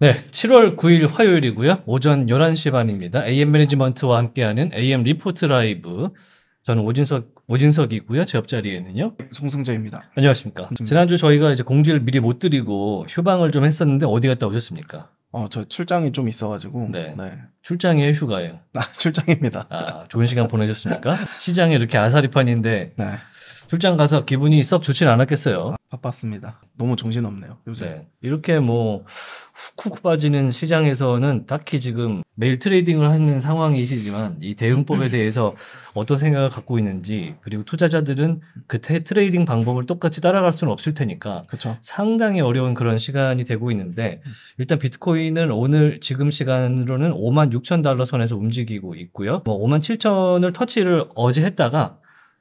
네, 7월 9일 화요일이고요. 오전 11시 반입니다. AM 매니지먼트와 함께하는 AM 리포트 라이브. 저는 오진석 오진석이고요. 제 옆자리에는요. 송승재입니다. 안녕하십니까. 음. 지난주 저희가 이제 공지를 미리 못 드리고 휴방을 좀 했었는데 어디 갔다 오셨습니까? 어, 저 출장이 좀 있어가지고. 네. 네. 출장이에요, 휴가예요? 아, 출장입니다. 아, 좋은 시간 보내셨습니까? 시장에 이렇게 아사리판인데. 네. 출장 가서 기분이 썩 좋진 않았겠어요. 바빴습니다. 너무 정신없네요. 요새. 네. 이렇게 뭐 훅훅 빠지는 시장에서는 딱히 지금 매일 트레이딩을 하는 상황이시지만 이 대응법에 대해서 어떤 생각을 갖고 있는지 그리고 투자자들은 그 트레이딩 방법을 똑같이 따라갈 수는 없을 테니까 그쵸. 상당히 어려운 그런 시간이 되고 있는데 일단 비트코인은 오늘 지금 시간으로는 5만 6천 달러 선에서 움직이고 있고요. 뭐 5만 7천을 터치를 어제 했다가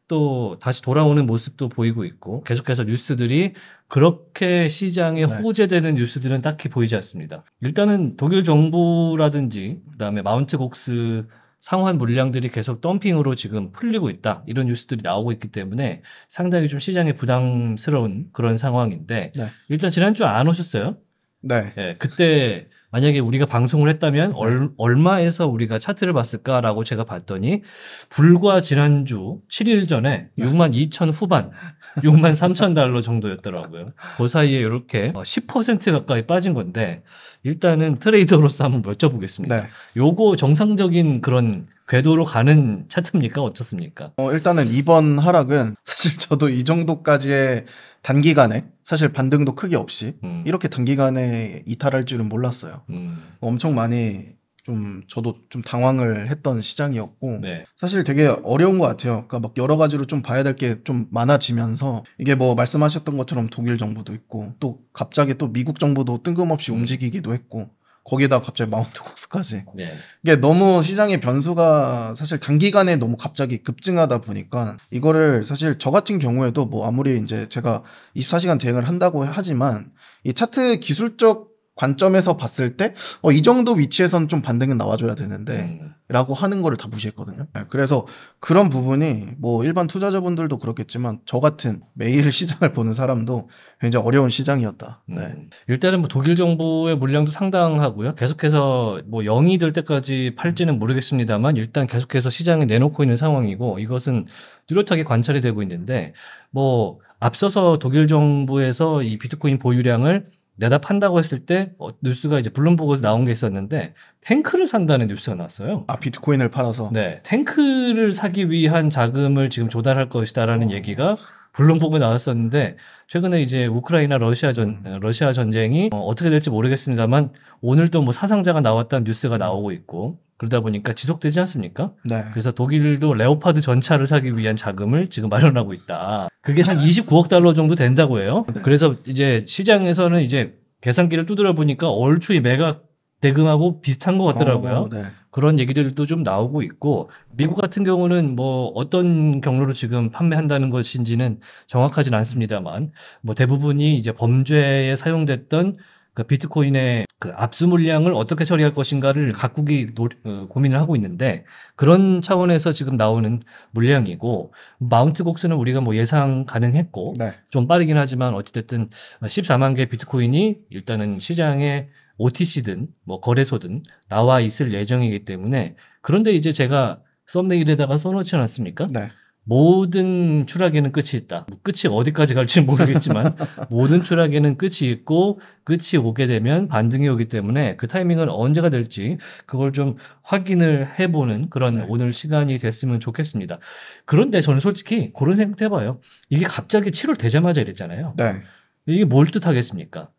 또 다시 돌아오는 모습도 보이고 있고 계속해서 뉴스들이 그렇게 시장에 네. 호재되는 뉴스들은 딱히 보이지 않습니다. 일단은 독일 정부라든지 그다음에 마운트 곡스 상환 물량들이 계속 덤핑으로 지금 풀리고 있다 이런 뉴스들이 나오고 있기 때문에 상당히 좀 시장에 부담스러운 그런 상황인데 네. 일단 지난주 안 오셨어요? 네. 네 그때 만약에 우리가 방송을 했다면 네. 얼, 얼마에서 우리가 차트를 봤을까라고 제가 봤더니 불과 지난주 7일 전에 6만 2천 후반, 6만 3천 달러 정도였더라고요. 그 사이에 이렇게 10% 어, 가까이 빠진 건데 일단은 트레이더로서 한번 여쭤보겠습니다. 네. 요거 정상적인 그런 궤도로 가는 차트입니까? 어떻습니까? 어, 일단은 이번 하락은 사실 저도 이 정도까지의 단기간에 사실 반등도 크게 없이 음. 이렇게 단기간에 이탈할 줄은 몰랐어요. 음. 엄청 많이 좀 저도 좀 당황을 했던 시장이었고 네. 사실 되게 어려운 것 같아요. 그러니까 막 여러 가지로 좀 봐야 될 게 좀 많아지면서 이게 뭐 말씀하셨던 것처럼 독일 정부도 있고 또 갑자기 또 미국 정부도 뜬금없이 움직이기도 했고 거기에다 갑자기 마운트 곡스까지. 네. 이게 너무 시장의 변수가 사실 단기간에 너무 갑자기 급증하다 보니까 이거를 사실 저 같은 경우에도 뭐 아무리 이제 제가 24시간 대응을 한다고 하지만 이 차트 기술적 관점에서 봤을 때, 어, 이 정도 위치에서는 좀 반등은 나와줘야 되는데, 음. 라고 하는 거를 다 무시했거든요. 네, 그래서 그런 부분이 뭐 일반 투자자분들도 그렇겠지만, 저 같은 매일 시장을 보는 사람도 굉장히 어려운 시장이었다. 네. 음. 일단은 뭐 독일 정부의 물량도 상당하고요. 계속해서 뭐 0이 될 때까지 팔지는 음. 모르겠습니다만, 일단 계속해서 시장에 내놓고 있는 상황이고, 이것은 뚜렷하게 관찰이 되고 있는데, 뭐, 앞서서 독일 정부에서 이 비트코인 보유량을 내다판다고 했을 때 어, 뉴스가 이제 블룸버그에서 나온 게 있었는데 탱크를 산다는 뉴스가 났어요. 아 비트코인을 팔아서. 네, 탱크를 사기 위한 자금을 지금 조달할 것이다라는 오. 얘기가 블룸버그에 나왔었는데 최근에 이제 우크라이나 러시아 전 음. 어, 러시아 전쟁이 어, 어떻게 될지 모르겠습니다만 오늘 또 뭐 사상자가 나왔다는 뉴스가 나오고 있고 그러다 보니까 지속되지 않습니까? 네. 그래서 독일도 레오파드 전차를 사기 위한 자금을 지금 마련하고 있다. 그게 한 29억 달러 정도 된다고 해요. 네. 그래서 이제 시장에서는 이제 계산기를 두드려 보니까 얼추 이 매각 대금하고 비슷한 것 같더라고요. 어, 네. 그런 얘기들도 좀 나오고 있고 미국 같은 경우는 뭐 어떤 경로로 지금 판매한다는 것인지는 정확하진 않습니다만 뭐 대부분이 이제 범죄에 사용됐던 그 비트코인의 그 압수 물량을 어떻게 처리할 것인가를 각국이 노, 어, 고민을 하고 있는데 그런 차원에서 지금 나오는 물량이고 마운트 곡수는 우리가 뭐 예상 가능했고 네. 좀 빠르긴 하지만 어찌됐든 14만 개 비트코인이 일단은 시장에 OTC든 뭐 거래소든 나와 있을 예정이기 때문에 그런데 이제 제가 썸네일에다가 써놓지 않았습니까? 네. 모든 추락에는 끝이 있다. 끝이 어디까지 갈지 모르겠지만 모든 추락에는 끝이 있고 끝이 오게 되면 반등이 오기 때문에 그 타이밍은 언제가 될지 그걸 좀 확인을 해보는 그런 네. 오늘 시간이 됐으면 좋겠습니다. 그런데 저는 솔직히 그런 생각도 해봐요. 이게 갑자기 7월 되자마자 이랬잖아요. 네. 이게 뭘 뜻하겠습니까?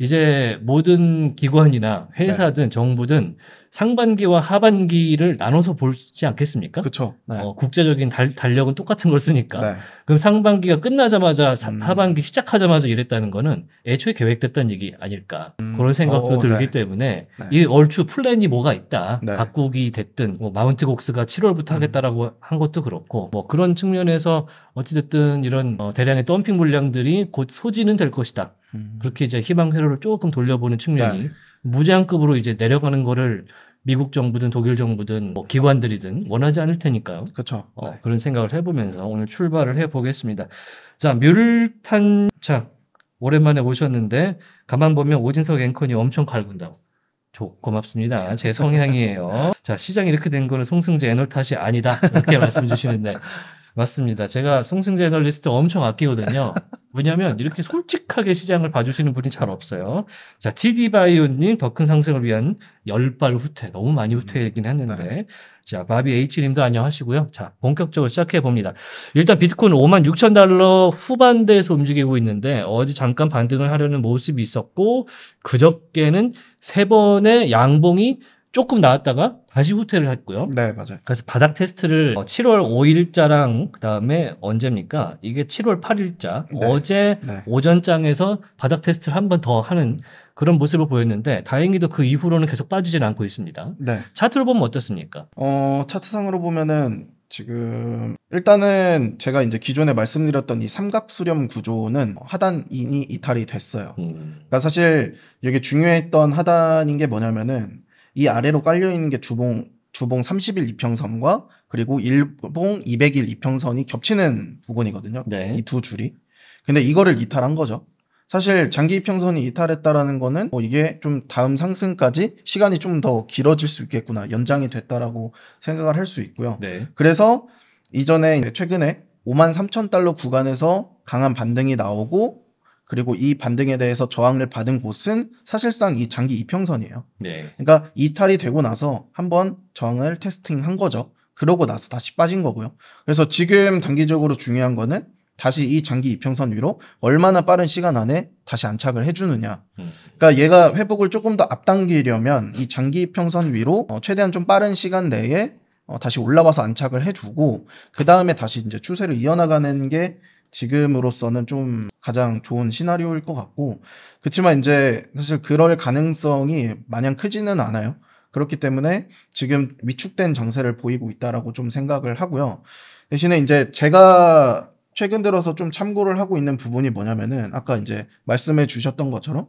이제 모든 기관이나 회사든 네. 정부든 상반기와 하반기를 나눠서 볼지 않겠습니까? 그렇죠. 네. 어, 국제적인 달, 력은 똑같은 걸 쓰니까. 네. 그럼 상반기가 끝나자마자 음. 하반기 시작하자마자 이랬다는 거는 애초에 계획됐다는 얘기 아닐까 음. 그런 생각도 오, 어, 네. 들기 때문에 네. 이 얼추 플랜이 뭐가 있다. 네. 바꾸기 됐든 뭐 마운트 곡스가 7월부터 음. 하겠다라고 한 것도 그렇고 뭐 그런 측면에서 어찌됐든 이런 어, 대량의 덤핑 물량들이 곧소지는될 것이다. 음. 그렇게 이제 희망 회로를 조금 돌려보는 측면이 네. 무장급으로 이제 내려가는 거를 미국 정부든 독일 정부든 뭐 기관들이든 원하지 않을 테니까요. 그렇죠. 어, 네. 그런 생각을 해보면서 오늘 출발을 해보겠습니다. 자, 뮬탄창 오랜만에 오셨는데 가만 보면 오진석 앵커니 엄청 갈군다고. 조, 고맙습니다. 네. 제 성향이에요. 네. 자, 시장이 이렇게 된 거는 송승재 애널 탓이 아니다. 이렇게 말씀 주시는데 맞습니다. 제가 송승재 애널리스트 엄청 아끼거든요. 왜냐하면 이렇게 솔직하게 시장을 봐주시는 분이 잘 없어요. 자, TD바이오님 더 큰 상승을 위한 열발 후퇴. 너무 많이 음. 후퇴했긴 했는데. 네. 자, 바비 H님도 안녕하시고요. 자, 본격적으로 시작해 봅니다. 일단 비트코인 5만 6천 달러 후반대에서 움직이고 있는데 어제 잠깐 반등을 하려는 모습이 있었고 그저께는 세 번의 양봉이 조금 나왔다가 다시 후퇴를 했고요. 네, 맞아요. 그래서 바닥 테스트를 7월 어, 5일자랑 그다음에 언제입니까? 이게 7월 8일자 네. 어제 네. 오전장에서 바닥 테스트를 한 번 더 하는 그런 모습을 보였는데 다행히도 그 이후로는 계속 빠지진 않고 있습니다. 네. 차트로 보면 어떻습니까? 어, 차트상으로 보면은 지금 일단은 제가 이제 기존에 말씀드렸던 이 삼각수렴 구조는 하단인이 이탈이 됐어요. 음. 그러니까 사실 여기 중요했던 하단인 게 뭐냐면은 이 아래로 깔려 있는 게 주봉 주봉 30일 이평선과 그리고 일봉 200일 이평선이 겹치는 부분이거든요. 네. 이두 줄이. 근데 이거를 이탈한 거죠. 사실 장기 이평선이 이탈했다라는 거는 뭐 이게 좀 다음 상승까지 시간이 좀 더 길어질 수 있겠구나 연장이 됐다라고 생각을 할 수 있고요. 네. 그래서 이전에 최근에 5만 3천 달러 구간에서 강한 반등이 나오고 그리고 이 반등에 대해서 저항을 받은 곳은 사실상 이 장기 이평선이에요. 네. 그러니까 이탈이 되고 나서 한번 저항을 테스팅한 거죠. 그러고 나서 다시 빠진 거고요. 그래서 지금 단기적으로 중요한 거는 다시 이 장기 이평선 위로 얼마나 빠른 시간 안에 다시 안착을 해주느냐. 음. 그러니까 얘가 회복을 조금 더 앞당기려면 이 장기 이평선 위로 어, 최대한 좀 빠른 시간 내에 어, 다시 올라와서 안착을 해주고 그 다음에 다시 이제 추세를 이어나가는 게 지금으로서는 좀 가장 좋은 시나리오일 것 같고 그렇지만 이제 사실 그럴 가능성이 마냥 크지는 않아요. 그렇기 때문에 지금 위축된 정세를 보이고 있다라고 좀 생각을 하고요. 대신에 이제 제가 최근 들어서 좀 참고를 하고 있는 부분이 뭐냐면은 아까 이제 말씀해 주셨던 것처럼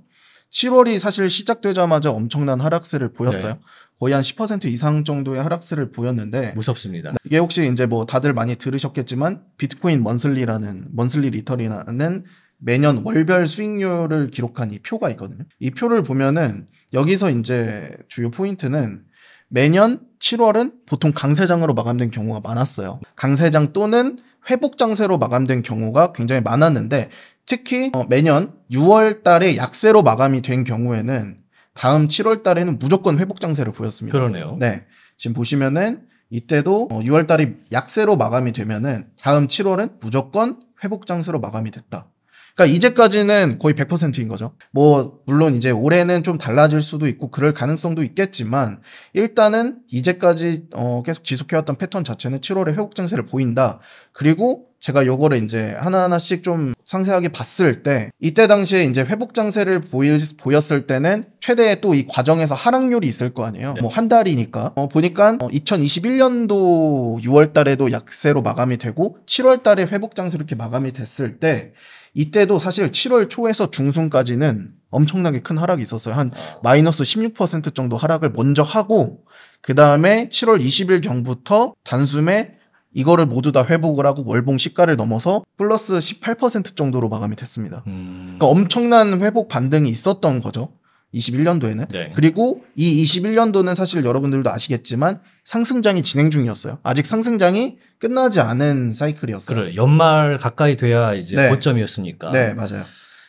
7월이 사실 시작되자마자 엄청난 하락세를 보였어요. 네. 거의 한 10% 이상 정도의 하락세를 보였는데 무섭습니다. 이게 혹시 이제 뭐 다들 많이 들으셨겠지만 비트코인 먼슬리라는 먼슬리 리터리라는 매년 월별 수익률을 기록한 이 표가 있거든요. 이 표를 보면은 여기서 이제 주요 포인트는 매년 7월은 보통 강세장으로 마감된 경우가 많았어요. 강세장 또는 회복 장세로 마감된 경우가 굉장히 많았는데 특히 어, 매년 6월 달에 약세로 마감이 된 경우에는 다음 7월 달에는 무조건 회복 장세를 보였습니다. 그러네요. 네. 지금 보시면은 이때도 6월 어, 달이 약세로 마감이 되면은 다음 7월은 무조건 회복 장세로 마감이 됐다. 그러니까 이제까지는 거의 100%인 거죠. 뭐 물론 이제 올해는 좀 달라질 수도 있고 그럴 가능성도 있겠지만 일단은 이제까지 어 계속 지속해왔던 패턴 자체는 7월에 회복 장세를 보인다. 그리고 제가 요거를 이제 하나하나씩 좀 상세하게 봤을 때 이때 당시에 이제 회복 장세를 보일, 보였을 때는 최대 또이 과정에서 하락률이 있을 거 아니에요. 네. 뭐한 달이니까. 어, 보니까 어, 2021년도 6월 달에도 약세로 마감이 되고 7월 달에 회복 장세로 이렇게 마감이 됐을 때 이때도 사실 7월 초에서 중순까지는 엄청나게 큰 하락이 있었어요. 한 아. 마이너스 16% 정도 하락을 먼저 하고 그 다음에 7월 20일 경부터 단숨에 이거를 모두 다 회복을 하고 월봉 시가를 넘어서 플러스 18% 정도로 마감이 됐습니다. 음. 그러니까 엄청난 회복 반등이 있었던 거죠. 21년도에는. 네. 그리고 이 21년도는 사실 여러분들도 아시겠지만 상승장이 진행 중이었어요. 아직 상승장이 끝나지 않은 사이클이었어요. 그래 연말 가까이 돼야 이제 네. 고점이었으니까. 네, 맞아요.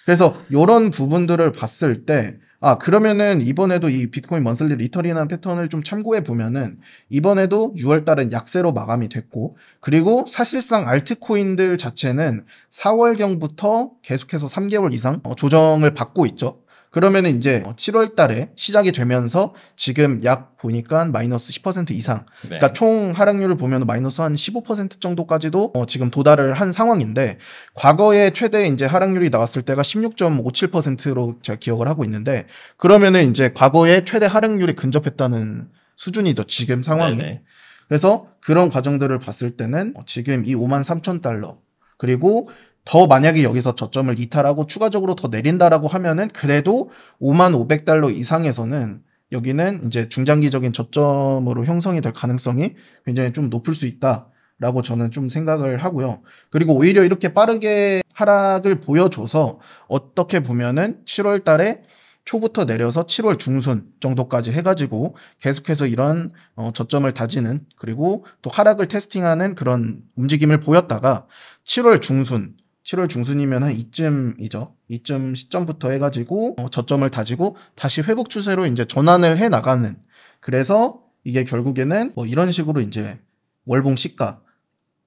그래서 이런 부분들을 봤을 때아 그러면은 이번에도 이 비트코인 먼슬리 리터리라는 패턴을 좀 참고해 보면은 이번에도 6월달은 약세로 마감이 됐고 그리고 사실상 알트코인들 자체는 4월경부터 계속해서 3개월 이상 어, 조정을 받고 있죠. 그러면 이제 7월 달에 시작이 되면서 지금 약 보니까 마이너스 10% 이상. 네. 그러니까 총 하락률을 보면 마이너스 한 15% 정도까지도 어 지금 도달을 한 상황인데 과거에 최대 이제 하락률이 나왔을 때가 16.57%로 제가 기억을 하고 있는데 그러면은 이제 과거에 최대 하락률이 근접했다는 수준이죠. 지금 상황이. 네네. 그래서 그런 과정들을 봤을 때는 지금 이 5만 3천 달러 그리고 더 만약에 여기서 저점을 이탈하고 추가적으로 더 내린다라고 하면은 그래도 5만 500달러 이상에서는 여기는 이제 중장기적인 저점으로 형성이 될 가능성이 굉장히 좀 높을 수 있다라고 저는 좀 생각을 하고요. 그리고 오히려 이렇게 빠르게 하락을 보여줘서 어떻게 보면은 7월 달에 초부터 내려서 7월 중순 정도까지 해가지고 계속해서 이런 어, 저점을 다지는 그리고 또 하락을 테스팅하는 그런 움직임을 보였다가 7월 중순 7월 중순이면 한 이쯤이죠. 이쯤 시점부터 해가지고 어, 저점을 다지고 다시 회복 추세로 이제 전환을 해 나가는. 그래서 이게 결국에는 뭐 이런 식으로 이제 월봉 시가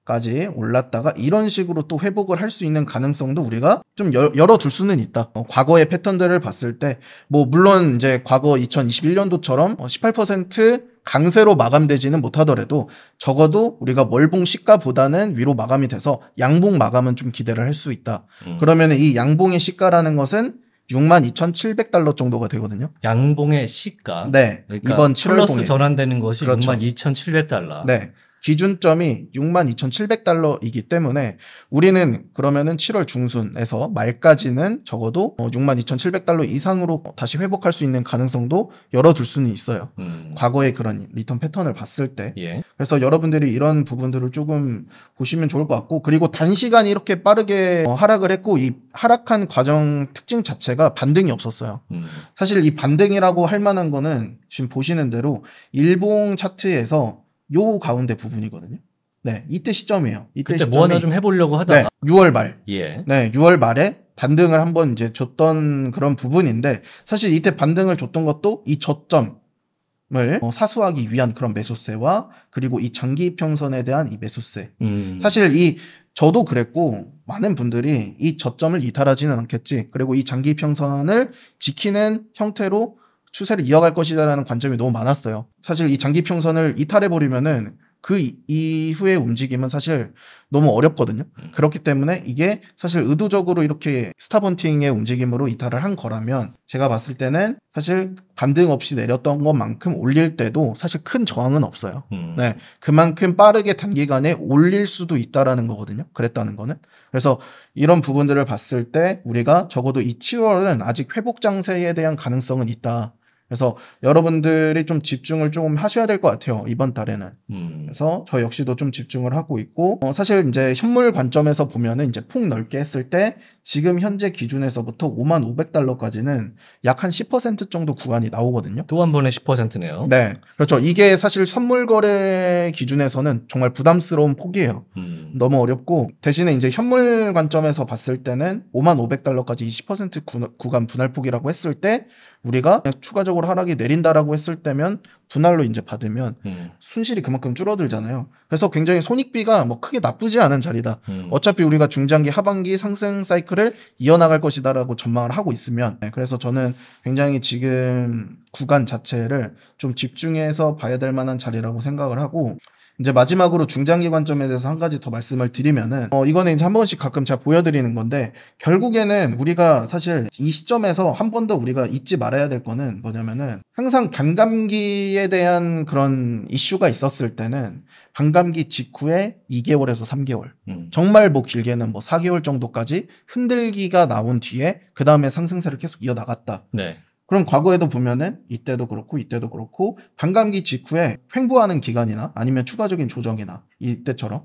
까지 올랐다가 이런 식으로 또 회복을 할 수 있는 가능성도 우리가 좀 열어둘 수는 있다. 어, 과거의 패턴들을 봤을 때, 뭐, 물론 이제 과거 2021년도처럼 18% 어, 강세로 마감되지는 못하더라도 적어도 우리가 월봉 시가보다는 위로 마감이 돼서 양봉 마감은 좀 기대를 할 수 있다. 음. 그러면 이 양봉의 시가라는 것은 62,700달러 정도가 되거든요. 양봉의 시가. 네. 그러니까 이번 7월 플러스 봉에. 전환되는 것이 그렇죠. 62,700달러. 네. 기준점이 62,700달러이기 때문에 우리는 그러면은 7월 중순에서 말까지는 적어도 62,700달러 어, 이상으로 다시 회복할 수 있는 가능성도 열어둘 수는 있어요. 음. 과거의 그런 리턴 패턴을 봤을 때. 예. 그래서 여러분들이 이런 부분들을 조금 보시면 좋을 것 같고 그리고 단시간 이렇게 빠르게 어, 하락을 했고 이 하락한 과정 특징 자체가 반등이 없었어요. 음. 사실 이 반등이라고 할 만한 거는 지금 보시는 대로 일봉 차트에서 요 가운데 부분이거든요. 네, 이때 시점이에요. 이때 그때 뭐 하나 좀 해보려고 하다가 네, 6월 말, 예, 네, 6월 말에 반등을 한번 이제 줬던 그런 부분인데 사실 이때 반등을 줬던 것도 이 저점 을 어, 사수하기 위한 그런 매수세와 그리고 이 장기 평선에 대한 이 매수세. 음. 사실 이 저도 그랬고 많은 분들이 이 저점을 이탈하지는 않겠지. 그리고 이 장기 평선을 지키는 형태로 추세를 이어갈 것이다라는 관점이 너무 많았어요. 사실 이 장기 평선을 이탈해 버리면은 그 이후의 움직임은 사실 너무 어렵거든요. 음. 그렇기 때문에 이게 사실 의도적으로 이렇게 스타번팅의 움직임으로 이탈을 한 거라면 제가 봤을 때는 사실 반등 없이 내렸던 것만큼 올릴 때도 사실 큰 저항은 없어요. 음. 네. 그만큼 빠르게 단기간에 올릴 수도 있다라는 거거든요. 그랬다는 거는. 그래서 이런 부분들을 봤을 때 우리가 적어도 이 7월은 아직 회복 장세에 대한 가능성은 있다. 그래서 여러분들이 좀 집중을 좀 하셔야 될 것 같아요 이번 달에는. 음. 그래서 저 역시도 좀 집중을 하고 있고 어, 사실 이제 현물 관점에서 보면은 이제 폭 넓게 했을 때 지금 현재 기준에서부터 5만 500달러까지는 약 한 10% 정도 구간이 나오거든요. 또 한 번에 10%네요. 네, 그렇죠. 이게 사실 선물 거래 기준에서는 정말 부담스러운 폭이에요. 음. 너무 어렵고 대신에 이제 현물 관점에서 봤을 때는 5만 500달러까지 20% 구, 구간 분할폭이라고 했을 때 우리가 추가적으로 하락이 내린다라고 했을 때면 분할로 이제 받으면 음. 순실이 그만큼 줄어들잖아요. 그래서 굉장히 손익비가 뭐 크게 나쁘지 않은 자리다. 음. 어차피 우리가 중장기 하반기 상승 사이클을 이어나갈 것이다라고 전망을 하고 있으면 네, 그래서 저는 굉장히 지금 구간 자체를 좀 집중해서 봐야 될 만한 자리라고 생각을 하고 이제 마지막으로 중장기 관점에 대해서 한 가지 더 말씀을 드리면은 어 이거는 이제 한 번씩 가끔 제가 보여드리는 건데 결국에는 우리가 사실 이 시점에서 한 번 더 우리가 잊지 말아야 될 거는 뭐냐면은 항상 반감기에 대한 그런 이슈가 있었을 때는 반감기 직후에 2개월에서 3개월 음. 정말 뭐 길게는 뭐 4개월 정도까지 흔들기가 나온 뒤에 그 다음에 상승세를 계속 이어나갔다. 네. 그럼 과거에도 보면은 이때도 그렇고 이때도 그렇고 반감기 직후에 횡보하는 기간이나 아니면 추가적인 조정이나 이때처럼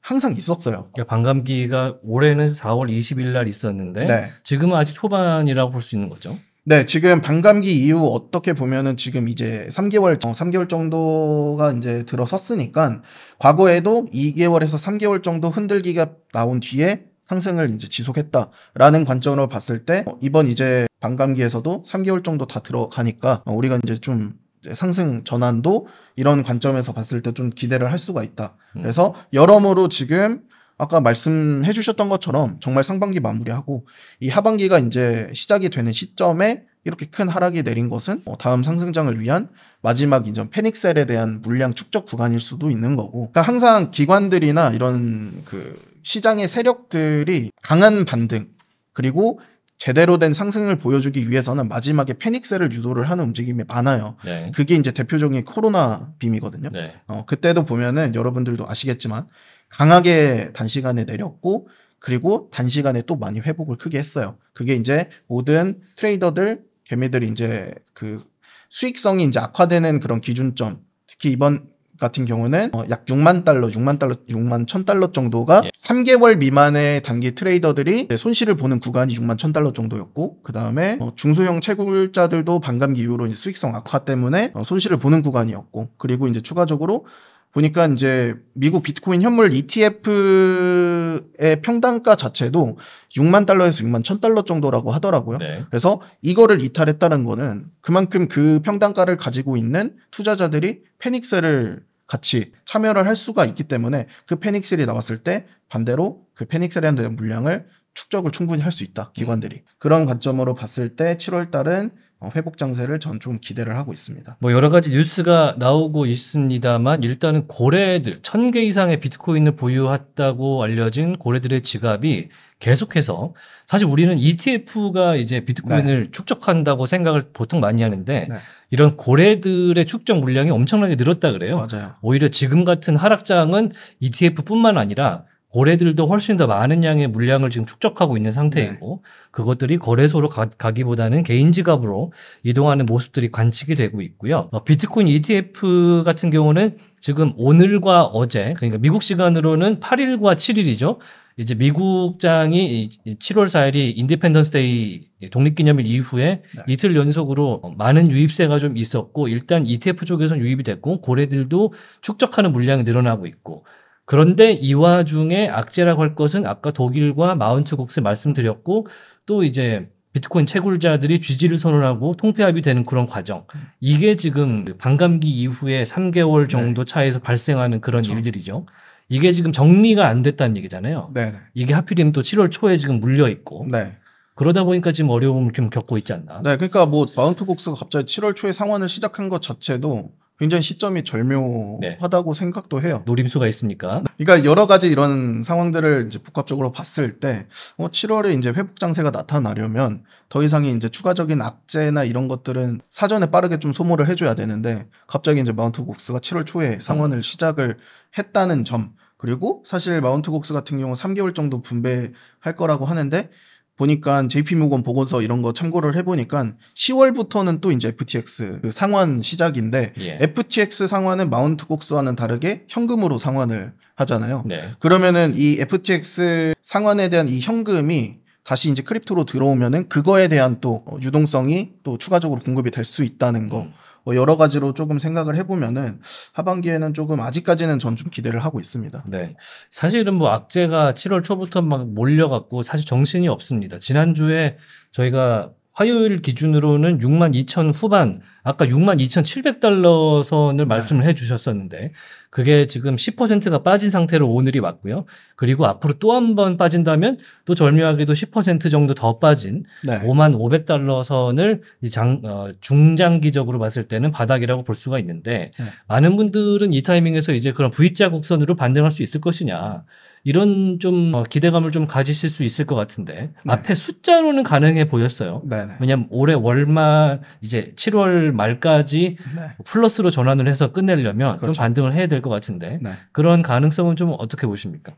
항상 있었어요. 그러니까 반감기가 올해는 4월 20일 날 있었는데 네. 지금은 아직 초반이라고 볼 수 있는 거죠. 네, 지금 반감기 이후 어떻게 보면은 지금 이제 3개월, 3개월 정도가 이제 들어섰으니까 과거에도 2개월에서 3개월 정도 흔들기가 나온 뒤에 상승을 이제 지속했다라는 관점으로 봤을 때 어, 이번 이제 반감기에서도 3개월 정도 다 들어가니까 우리가 이제 좀 상승 전환도 이런 관점에서 봤을 때 좀 기대를 할 수가 있다. 음. 그래서 여러모로 지금 아까 말씀해 주셨던 것처럼 정말 상반기 마무리하고 이 하반기가 이제 시작이 되는 시점에 이렇게 큰 하락이 내린 것은 어, 다음 상승장을 위한 마지막 이전 패닉셀에 대한 물량 축적 구간일 수도 있는 거고. 그러니까 항상 기관들이나 이런 그 시장의 세력들이 강한 반등 그리고 제대로 된 상승을 보여주기 위해서는 마지막에 패닉셀을 유도를 하는 움직임이 많아요. 네. 그게 이제 대표적인 코로나 빔이거든요. 네. 어, 그때도 보면은 여러분들도 아시겠지만 강하게 단시간에 내렸고 그리고 단시간에 또 많이 회복을 크게 했어요. 그게 이제 모든 트레이더들 개미들이 이제 그 수익성이 이제 악화되는 그런 기준점 특히 이번 같은 경우는 어, 약 6만 달러, 6만 달러, 6만 1천 달러 정도가 예. 3개월 미만의 단기 트레이더들이 손실을 보는 구간이 6만 1천 달러 정도였고 그 다음에 어, 중소형 채굴자들도 반감기 이후로 수익성 악화 때문에 어, 손실을 보는 구간이었고 그리고 이제 추가적으로 보니까 이제 미국 비트코인 현물 ETF의 평단가 자체도 6만 달러에서 6만 1천 달러 정도라고 하더라고요. 네. 그래서 이거를 이탈했다는 거는 그만큼 그 평단가를 가지고 있는 투자자들이 패닉셀을 같이 참여를 할 수가 있기 때문에 그 패닉셀이 나왔을 때 반대로 그 패닉셀에 대한 물량을 축적을 충분히 할 수 있다 기관들이 음. 그런 관점으로 봤을 때 7월 달은 어, 회복 장세를 전 좀 기대를 하고 있습니다. 뭐 여러 가지 뉴스가 나오고 있습니다만 일단은 고래들 천 개 이상의 비트코인을 보유했다고 알려진 고래들의 지갑이 계속해서 사실 우리는 ETF가 이제 비트코인을 네. 축적한다고 생각을 보통 많이 하는데 네. 이런 고래들의 축적 물량이 엄청나게 늘었다 그래요. 맞아요. 오히려 지금 같은 하락장은 ETF뿐만 아니라 고래들도 훨씬 더 많은 양의 물량을 지금 축적하고 있는 상태이고 네. 그것들이 거래소로 가, 기보다는 개인 지갑으로 이동하는 모습들이 관측이 되고 있고요. 어, 비트코인 ETF 같은 경우는 지금 오늘과 어제 그러니까 미국 시간으로는 8일과 7일이죠. 이제 미국장이 7월 4일이 인디펜던스 데이 독립기념일 이후에 네. 이틀 연속으로 많은 유입세가 좀 있었고 일단 ETF 쪽에선 유입이 됐고 고래들도 축적하는 물량이 늘어나고 있고 그런데 이 와중에 악재라고 할 것은 아까 독일과 마운트 곡스 말씀드렸고 또 이제 비트코인 채굴자들이 쥐지를 선언하고 통폐합이 되는 그런 과정. 이게 지금 반감기 이후에 3개월 정도 차에서 네. 발생하는 그런 그렇죠. 일들이죠. 이게 지금 정리가 안 됐다는 얘기잖아요. 네, 네. 이게 하필이면 또 7월 초에 지금 물려 있고. 네. 그러다 보니까 지금 어려움을 좀 겪고 있지 않나. 네, 그러니까 뭐 마운트 곡스가 갑자기 7월 초에 상환을 시작한 것 자체도 굉장히 시점이 네. 절묘하다고 네. 생각도 해요. 노림수가 있습니까? 그러니까 여러 가지 이런 상황들을 이제 복합적으로 봤을 때 어, 7월에 이제 회복 장세가 나타나려면 더 이상의 이제 추가적인 악재나 이런 것들은 사전에 빠르게 좀 소모를 해줘야 되는데 갑자기 이제 마운트 곡스가 7월 초에 상원을 음. 시작을 했다는 점 그리고 사실 마운트 곡스 같은 경우 3개월 정도 분배할 거라고 하는데 보니까 JP모건 보건서 이런 거 참고를 해보니까 10월부터는 또 이제 FTX 그 상환 시작인데 예. FTX 상환은 마운트 곡스와는 다르게 현금으로 상환을 하잖아요. 네. 그러면은 이 FTX 상환에 대한 이 현금이 다시 이제 크립토로 들어오면은 그거에 대한 또 어, 유동성이 또 추가적으로 공급이 될 수 있다는 거. 음. 뭐 여러 가지로 조금 생각을 해보면은 하반기에는 조금 아직까지는 전 좀 기대를 하고 있습니다. 네. 사실은 뭐 악재가 7월 초부터 막 몰려갖고 사실 정신이 없습니다. 지난주에 저희가 화요일 기준으로는 6만 2천 후반, 아까 6만 2,700달러 선을 말씀을 해 주셨었는데, 그게 지금 10%가 빠진 상태로 오늘이 왔고요. 그리고 앞으로 또 한 번 빠진다면 또 절묘하게도 10% 정도 더 빠진 네. 5만 5백달러 선을 이 장, 어, 중장기적으로 봤을 때는 바닥이라고 볼 수가 있는데, 네. 많은 분들은 이 타이밍에서 이제 그런 V자 곡선으로 반등할 수 있을 것이냐, 이런 좀 어, 기대감을 좀 가지실 수 있을 것 같은데 네. 앞에 숫자로는 가능해 보였어요. 네, 네. 왜냐하면 올해 월말 이제 7월 말까지 네. 플러스로 전환을 해서 끝내려면 그렇죠. 좀 반등을 해야 될 것 같은데 네. 그런 가능성은 좀 어떻게 보십니까?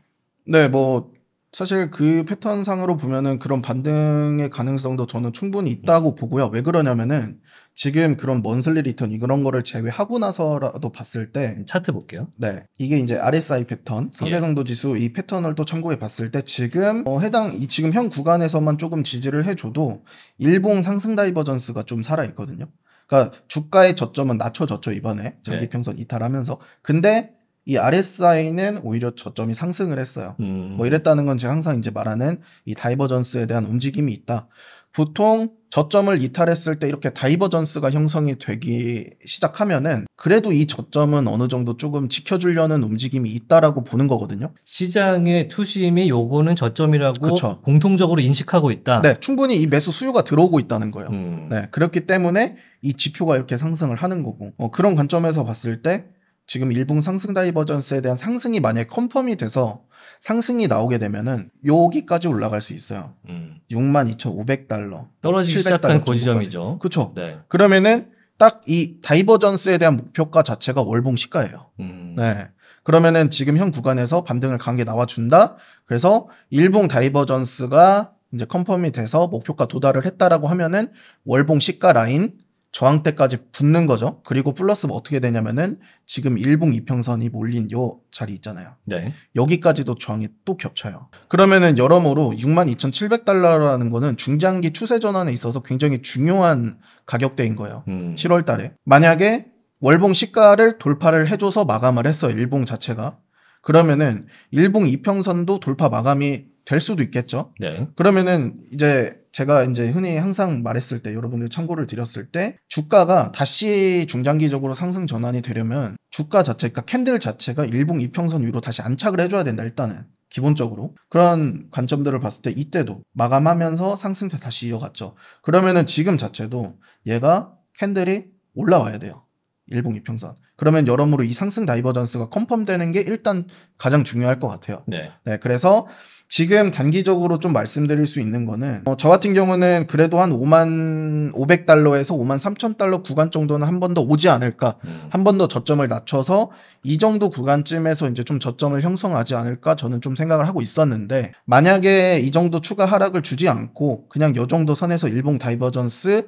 네, 뭐 사실 그 패턴상으로 보면은 그런 반등의 가능성도 저는 충분히 있다고 음. 보고요. 왜 그러냐면은 지금 그런 먼슬리 리턴 이런 거를 제외하고 나서라도 봤을 때 차트 볼게요. 네. 이게 이제 RSI 패턴, 예. 상대 강도 지수 이 패턴을 또 참고해 봤을 때 지금 어 해당 이 지금 현 구간에서만 조금 지지를 해 줘도 일봉 상승 다이버전스가 좀 살아 있거든요. 그러니까 주가의 저점은 낮춰졌죠, 이번에. 장기 네. 평선 이탈하면서. 근데 이 RSI는 오히려 저점이 상승을 했어요. 음. 뭐 이랬다는 건 제가 항상 이제 말하는 이 다이버전스에 대한 움직임이 있다. 보통 저점을 이탈했을 때 이렇게 다이버전스가 형성이 되기 시작하면은 그래도 이 저점은 어느 정도 조금 지켜주려는 움직임이 있다라고 보는 거거든요. 시장의 투심이 요거는 저점이라고 그쵸. 공통적으로 인식하고 있다. 네, 충분히 이 매수 수요가 들어오고 있다는 거예요. 음. 네, 그렇기 때문에 이 지표가 이렇게 상승을 하는 거고 어, 그런 관점에서 봤을 때 지금 일봉 상승 다이버전스에 대한 상승이 만약에 컨펌이 돼서 상승이 나오게 되면은 여기까지 올라갈 수 있어요. 음. 62,500달러. 떨어지기 시작한 고지점이죠. 그렇 네. 그러면은 딱 이 다이버전스에 대한 목표가 자체가 월봉 시가예요. 음. 네. 그러면은 지금 현 구간에서 반등을 강하게 나와준다. 그래서 일봉 다이버전스가 이제 컨펌이 돼서 목표가 도달을 했다라고 하면은 월봉 시가 라인 저항대까지 붙는 거죠. 그리고 플러스 뭐 어떻게 되냐면은 지금 일봉 이평선이 몰린 요 자리 있잖아요. 네. 여기까지도 저항이 또 겹쳐요. 그러면은 여러모로 62,700달러라는 거는 중장기 추세 전환에 있어서 굉장히 중요한 가격대인 거예요. 음. 7월 달에. 만약에 월봉 시가를 돌파를 해줘서 마감을 했어요. 일봉 자체가. 그러면은 일봉 이평선도 돌파 마감이 될 수도 있겠죠. 네. 그러면은 이제 제가 이제 흔히 항상 말했을 때 여러분들 참고를 드렸을 때 주가가 다시 중장기적으로 상승 전환이 되려면 주가 자체, 그러니까 캔들 자체가 일봉 이평선 위로 다시 안착을 해줘야 된다 일단은. 기본적으로 그런 관점들을 봤을 때 이때도 마감하면서 상승세 다시 이어갔죠. 그러면은 지금 자체도 얘가 캔들이 올라와야 돼요. 일봉 이평선. 그러면 여러모로 이 상승 다이버전스가 컨펌되는 게 일단 가장 중요할 것 같아요. 네. 네 그래서 지금 단기적으로 좀 말씀드릴 수 있는 거는 어, 저 같은 경우는 그래도 한 5만 500달러에서 5만 3천 달러 구간 정도는 한 번 더 오지 않을까 음. 한번 더 저점을 낮춰서 이 정도 구간쯤에서 이제 좀 저점을 형성하지 않을까 저는 좀 생각을 하고 있었는데 만약에 이 정도 추가 하락을 주지 않고 그냥 요 정도 선에서 일봉 다이버전스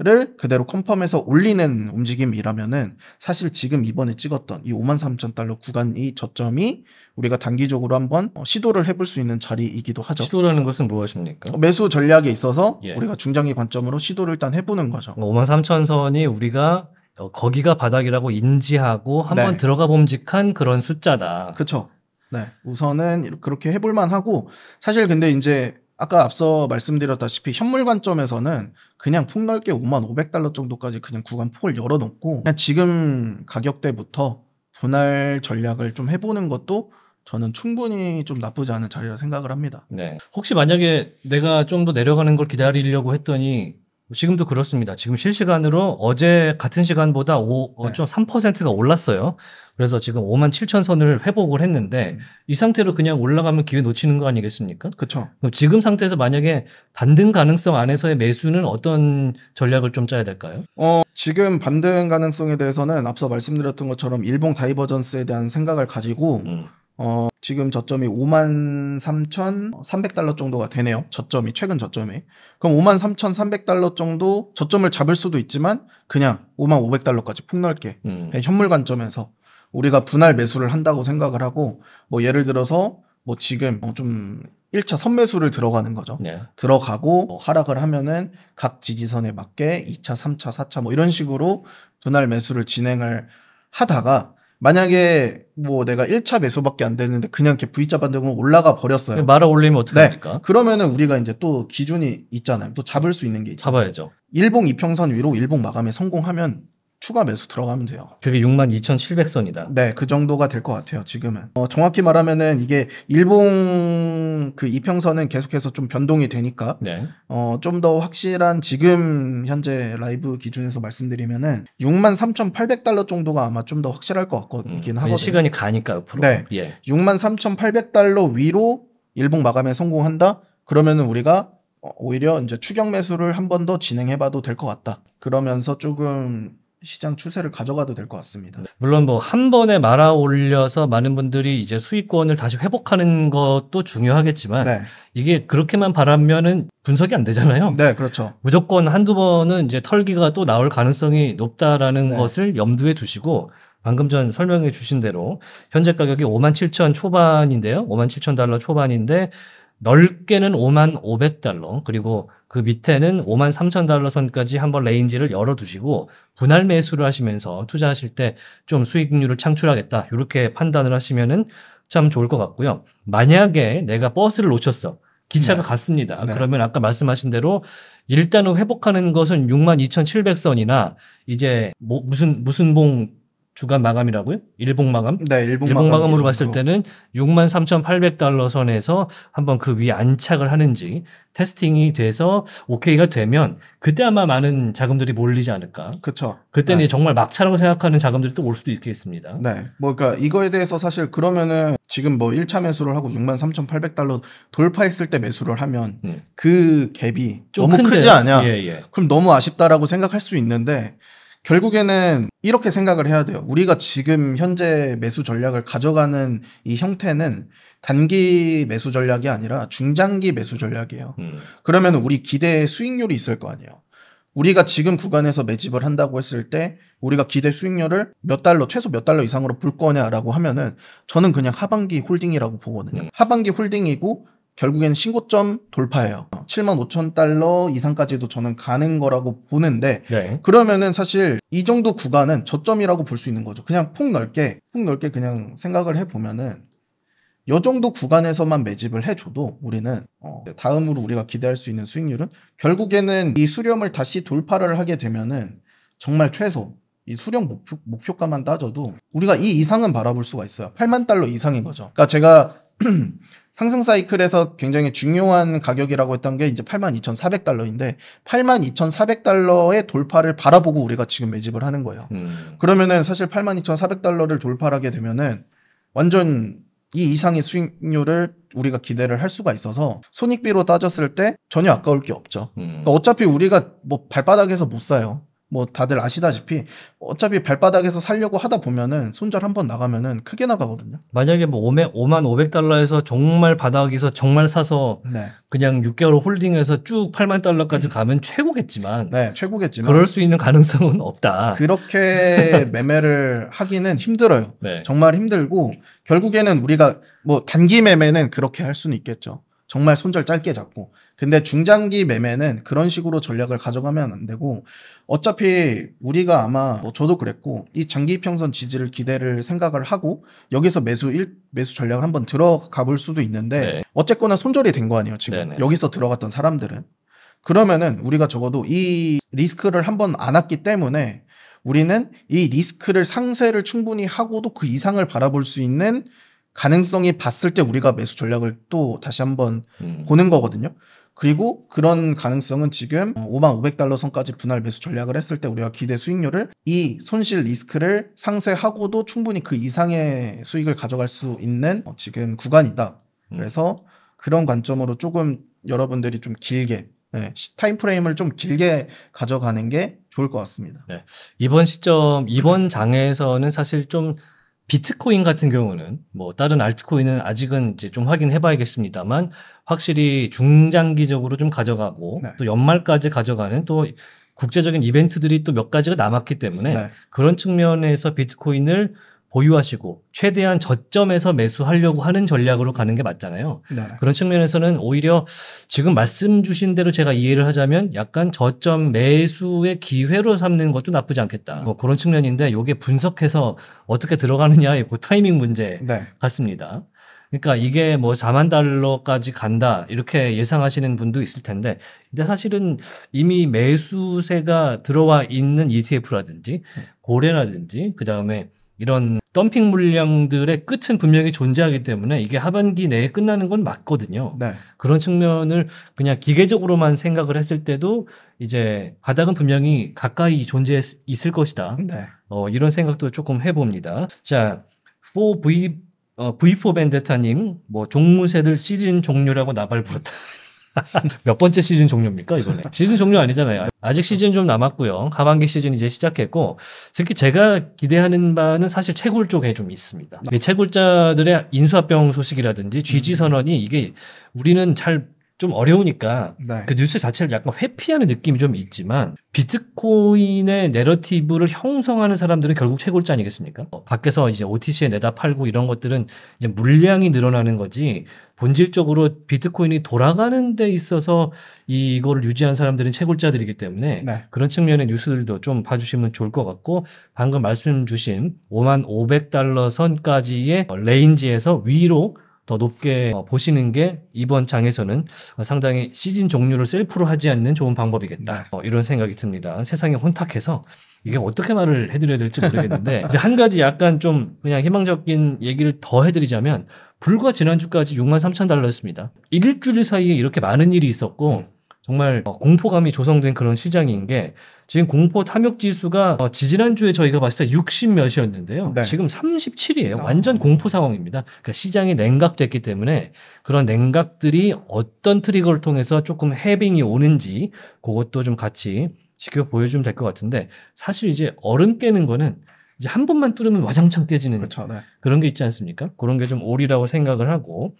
를 그대로 컨펌해서 올리는 움직임이라면은 사실 지금 이번에 찍었던 이 53,000달러 구간이 저점이 우리가 단기적으로 한번 어, 시도를 해볼 수 있는 자리이기도 하죠. 시도라는 것은 무엇입니까? 어, 매수 전략에 있어서 예. 우리가 중장기 관점으로 시도를 일단 해보는 거죠. 53,000선이 우리가 어, 거기가 바닥이라고 인지하고 한번 네. 들어가 봄직한 그런 숫자다. 그렇죠. 네. 우선은 그렇게 해볼 만하고 사실 근데 이제 아까 앞서 말씀드렸다시피 현물 관점에서는 그냥 폭넓게 5만 500달러 정도까지 그냥 구간 폭을 열어놓고 그냥 지금 가격대부터 분할 전략을 좀 해보는 것도 저는 충분히 좀 나쁘지 않은 자리라 생각을 합니다. 네. 혹시 만약에 내가 좀 더 내려가는 걸 기다리려고 했더니 지금도 그렇습니다. 지금 실시간으로 어제 같은 시간보다 5, 어, 네. 좀 3%가 올랐어요. 그래서 지금 5만 7천 선을 회복을 했는데 음. 이 상태로 그냥 올라가면 기회 놓치는 거 아니겠습니까? 그렇죠. 지금 상태에서 만약에 반등 가능성 안에서의 매수는 어떤 전략을 좀 짜야 될까요? 어, 지금 반등 가능성에 대해서는 앞서 말씀드렸던 것처럼 일봉 다이버전스에 대한 생각을 가지고 음. 어, 지금 저점이 53,300달러 정도가 되네요. 저점이, 최근 저점이. 그럼 53,300달러 정도 저점을 잡을 수도 있지만, 그냥 5,500달러까지 폭넓게, 음. 예, 현물 관점에서 우리가 분할 매수를 한다고 생각을 하고, 뭐 예를 들어서, 뭐 지금 어, 좀 1차 선매수를 들어가는 거죠. 네. 들어가고 뭐 하락을 하면은 각 지지선에 맞게 2차, 3차, 4차 뭐 이런 식으로 분할 매수를 진행을 하다가 만약에 뭐 내가 1차 매수밖에 안 되는데 그냥 이렇게 V자 반등으로 올라가 버렸어요. 말아 올리면 어떻게 네. 합니까? 그러면은 우리가 이제 또 기준이 있잖아요. 또 잡을 수 있는 게 있잖아요. 잡아야죠. 일봉 이평선 위로 일봉 마감에 성공하면 추가 매수 들어가면 돼요. 그게 62,700선이다. 네, 그 정도가 될 것 같아요, 지금은. 어, 정확히 말하면은 이게 일본그 이평선은 계속해서 좀 변동이 되니까 네. 어, 좀 더 확실한 지금 현재 라이브 기준에서 말씀드리면은 63,800달러 정도가 아마 좀 더 확실할 것 같긴 음, 하거든요. 시간이 가니까 앞으로. 네. 예. 63,800달러 위로 일본 마감에 성공한다? 그러면은 우리가 어, 오히려 이제 추경 매수를 한 번 더 진행해 봐도 될 것 같다. 그러면서 조금 시장 추세를 가져가도 될 것 같습니다. 네. 물론 뭐 한 번에 말아 올려서 많은 분들이 이제 수익권을 다시 회복하는 것도 중요하겠지만 네. 이게 그렇게만 바라면은 분석이 안 되잖아요. 네, 그렇죠. 무조건 한두 번은 이제 털기가 또 나올 가능성이 높다라는 네. 것을 염두에 두시고 방금 전 설명해 주신 대로 현재 가격이 5만 7천 초반인데요. 5만 7천 달러 초반인데 넓게는 5만 500달러 그리고 그 밑에는 5만 3천 달러 선까지 한번 레인지를 열어두시고 분할 매수를 하시면서 투자하실 때 좀 수익률을 창출하겠다 이렇게 판단을 하시면은 참 좋을 것 같고요. 만약에 내가 버스를 놓쳤어. 기차가 네. 갔습니다. 네. 그러면 아까 말씀하신 대로 일단은 회복하는 것은 62,700선이나 이제 뭐 무슨 무슨 봉 주간 마감이라고요? 일봉 마감? 네, 일봉, 일봉 마감. 으로 봤을 때는 63,800달러 선에서 한번 그 위에 안착을 하는지 테스팅이 돼서 오케이가 되면 그때 아마 많은 자금들이 몰리지 않을까. 그렇죠. 그때는 네. 정말 막차라고 생각하는 자금들이 또 올 수도 있겠습니다. 네. 뭐 그러니까 이거에 대해서 사실 그러면은 지금 뭐 1차 매수를 하고 63,800달러 돌파했을 때 매수를 하면 음. 그 갭이 너무 큰데. 크지 않냐? 예, 예. 그럼 너무 아쉽다라고 생각할 수 있는데 결국에는 이렇게 생각을 해야 돼요. 우리가 지금 현재 매수 전략을 가져가는 이 형태는 단기 매수 전략이 아니라 중장기 매수 전략이에요. 음. 그러면 우리 기대 수익률이 있을 거 아니에요. 우리가 지금 구간에서 매집을 한다고 했을 때 우리가 기대 수익률을 몇 달러 최소 몇 달러 이상으로 볼 거냐라고 하면은 저는 그냥 하반기 홀딩이라고 보거든요. 음. 하반기 홀딩이고 결국에는 신고점 돌파예요. 7만 5천 달러 이상까지도 저는 가는 거라고 보는데 네. 그러면은 사실 이 정도 구간은 저점이라고 볼 수 있는 거죠. 그냥 폭넓게 폭넓게 그냥 생각을 해보면은 이 정도 구간에서만 매집을 해줘도 우리는 어, 다음으로 우리가 기대할 수 있는 수익률은 결국에는 이 수렴을 다시 돌파를 하게 되면은 정말 최소 이 수령 목표, 목표가만 따져도 우리가 이 이상은 바라볼 수가 있어요. 8만 달러 이상인 거죠. 그러니까 제가 상승 사이클에서 굉장히 중요한 가격이라고 했던 게 이제 82,400달러인데 82,400달러의 돌파를 바라보고 우리가 지금 매집을 하는 거예요. 음. 그러면은 사실 82,400달러를 돌파하게 되면은 완전 이 이상의 수익률을 우리가 기대를 할 수가 있어서 손익비로 따졌을 때 전혀 아까울 게 없죠. 음. 그러니까 어차피 우리가 뭐 발바닥에서 못 사요. 뭐 다들 아시다시피 어차피 발바닥에서 살려고 하다 보면은 손절 한번 나가면은 크게 나가거든요. 만약에 뭐 5만 500달러에서 정말 바닥에서 정말 사서 네. 그냥 6개월 홀딩해서 쭉 8만 달러까지 가면 최고겠지만 네, 최고겠지만 그럴 수 있는 가능성은 없다. 그렇게 매매를 하기는 힘들어요. 네. 정말 힘들고 결국에는 우리가 뭐 단기 매매는 그렇게 할 수는 있겠죠. 정말 손절 짧게 잡고 근데 중장기 매매는 그런 식으로 전략을 가져가면 안 되고 어차피 우리가 아마 뭐 저도 그랬고 이 장기 평선 지지를 기대를 생각을 하고 여기서 매수 일 매수 전략을 한번 들어가 볼 수도 있는데 네. 어쨌거나 손절이 된 거 아니에요 지금 네네. 네. 여기서 들어갔던 사람들은 그러면은 우리가 적어도 이 리스크를 한번 안았기 때문에 우리는 이 리스크를 상세를 충분히 하고도 그 이상을 바라볼 수 있는 가능성이 봤을 때 우리가 매수 전략을 또 다시 한번 음. 보는 거거든요. 그리고 그런 가능성은 지금 5만 500달러 선까지 분할 매수 전략을 했을 때 우리가 기대 수익률을 이 손실 리스크를 상쇄하고도 충분히 그 이상의 수익을 가져갈 수 있는 지금 구간이다. 음. 그래서 그런 관점으로 조금 여러분들이 좀 길게 네, 타임 프레임을 좀 길게 가져가는 게 좋을 것 같습니다. 네. 이번 시점 이번 장에서는 사실 좀 비트코인 같은 경우는 뭐 다른 알트코인은 아직은 이제 좀 확인해 봐야겠습니다만 확실히 중장기적으로 좀 가져가고 네. 또 연말까지 가져가는 또 국제적인 이벤트들이 또 몇 가지가 남았기 때문에 네. 그런 측면에서 비트코인을 보유하시고 최대한 저점에서 매수하려고 하는 전략으로 가는 게 맞잖아요. 네. 그런 측면에서는 오히려 지금 말씀 주신 대로 제가 이해를 하자면 약간 저점 매수의 기회로 삼는 것도 나쁘지 않겠다. 뭐 그런 측면인데 이게 분석해서 어떻게 들어가느냐의 그 타이밍 문제 네. 같습니다. 그러니까 이게 뭐 4만 달러까지 간다 이렇게 예상하시는 분도 있을 텐데 근데 사실은 이미 매수세가 들어와 있는 ETF라든지 음. 고래라든지 그다음에 이런 덤핑 물량들의 끝은 분명히 존재하기 때문에 이게 하반기 내에 끝나는 건 맞거든요. 네. 그런 측면을 그냥 기계적으로만 생각을 했을 때도 이제 바닥은 분명히 가까이 존재해 있을 것이다. 네. 어, 이런 생각도 조금 해봅니다. 자, 4V 어, V4 벤데타님, 뭐, 종무새들 시즌 종료라고 나발 부렀다. 몇 번째 시즌 종료입니까 이번에? 시즌 종료 아니잖아요. 아직 시즌 좀 남았고요. 하반기 시즌 이제 시작했고 특히 제가 기대하는 바는 사실 채굴 쪽에 좀 있습니다. 네. 채굴자들의 인수합병 소식이라든지 GG 음. 선언이 이게 우리는 잘좀 어려우니까 네. 그 뉴스 자체를 약간 회피하는 느낌이 좀 있지만 비트코인의 내러티브를 형성하는 사람들은 결국 채굴자 아니겠습니까? 어, 밖에서 이제 OTC에 내다 팔고 이런 것들은 이제 물량이 늘어나는 거지 본질적으로 비트코인이 돌아가는 데 있어서 이거를 유지한 사람들은 채굴자들이기 때문에 네. 그런 측면의 뉴스들도 좀 봐주시면 좋을 것 같고 방금 말씀 주신 5만 500달러 선까지의 레인지에서 위로 더 높게 어, 보시는 게 이번 장에서는 상당히 시즌 종료를 셀프로 하지 않는 좋은 방법이겠다. 네. 어, 이런 생각이 듭니다. 세상에 혼탁해서 이게 어떻게 말을 해드려야 될지 모르겠는데 한 가지 약간 좀 그냥 희망적인 얘기를 더 해드리자면 불과 지난주까지 6만 3천 달러였습니다. 일주일 사이에 이렇게 많은 일이 있었고 정말 어, 공포감이 조성된 그런 시장인 게 지금 공포 탐욕 지수가 어, 지지난주에 저희가 봤을 때 60 몇이었는데요. 네. 지금 37이에요. 아. 완전 공포 상황입니다. 그러니까 시장이 냉각됐기 때문에 그런 냉각들이 어떤 트리거를 통해서 조금 해빙이 오는지 그것도 좀 같이 지켜보여주면 될 것 같은데 사실 이제 얼음 깨는 거는 이제 한 번만 뚫으면 와장창 깨지는 그렇죠, 네. 그런 게 있지 않습니까? 그런 게좀 오리라고 생각을 하고